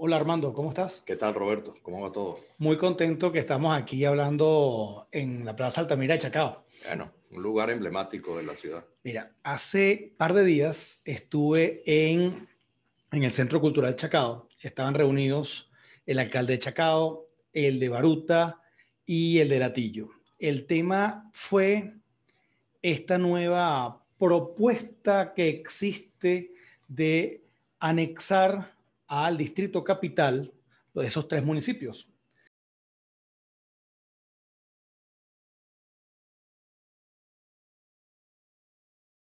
Hola Armando, ¿cómo estás? ¿Qué tal Roberto? ¿Cómo va todo? Muy contento que estamos aquí hablando en la Plaza Altamira de Chacao. Bueno, un lugar emblemático de la ciudad. Mira, hace par de días estuve en, en el Centro Cultural Chacao. Estaban reunidos el alcalde de Chacao, el de Baruta y el de Latillo. El tema fue esta nueva propuesta que existe de anexar al distrito capital de esos tres municipios.